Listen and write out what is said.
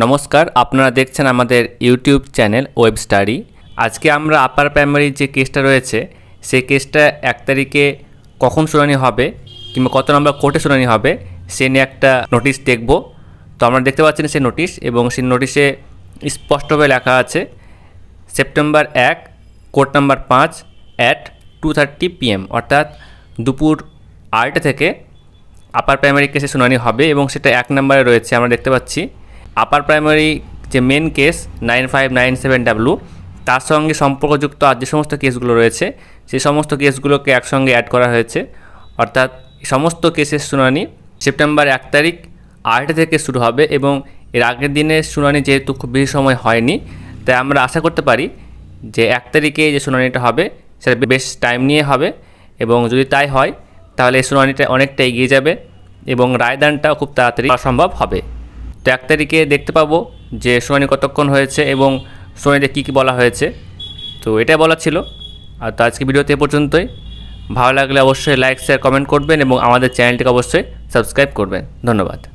নমস্কার আপনারা দেখছেন আমাদের ইউটিউব চ্যানেল ওয়েব স্টাডি আজকে আমরা আপার প্রাইমারির যে কেসটা রয়েছে সেই কেসটা এক তারিখে কখন শুনানি হবে কিংবা কত নম্বর কোর্টে শুনানি হবে সে নিয়ে একটা নোটিশ দেখব তো আমরা দেখতে না সেই নোটিশ এবং সেই নোটিশে স্পষ্টভাবে লেখা আছে সেপ্টেম্বর এক কোর্ট নাম্বার পাঁচ অ্যাট টু থার্টি পিএম অর্থাৎ দুপুর আড়টা থেকে আপার প্রাইমারি কেসে শুনানি হবে এবং সেটা এক নম্বরে রয়েছে আমরা দেখতে পাচ্ছি আপার প্রাইমারি যে main case nine five nine seven W তার সঙ্গে সম্পর্কযুক্ত আর যে সমস্ত কেসগুলো রয়েছে সে সমস্ত কেসগুলোকে একসঙ্গে অ্যাড করা হয়েছে অর্থাৎ সমস্ত কেসের শুনানি সেপ্টেম্বর এক তারিখ আট থেকে শুরু হবে এবং এর আগের দিনের শুনানি যেহেতু খুব বেশি সময় হয়নি তাই আমরা আশা করতে পারি যে এক তারিখে যে শুনানিটা হবে সেটা বেশ টাইম নিয়ে হবে এবং যদি তাই হয় তাহলে এই শুনানিটা অনেকটা এগিয়ে যাবে এবং রায়দানটাও খুব তাড়াতাড়ি অসম্ভব হবে তো এক তারিখে দেখতে পাবো যে শুনানি কতক্ষণ হয়েছে এবং শুনানিতে কী কী বলা হয়েছে তো এটাই বলা ছিল আর তো আজকে ভিডিওতে এ পর্যন্তই ভালো লাগলে অবশ্যই লাইক শেয়ার কমেন্ট করবেন এবং আমাদের চ্যানেলটিকে অবশ্যই সাবস্ক্রাইব করবেন ধন্যবাদ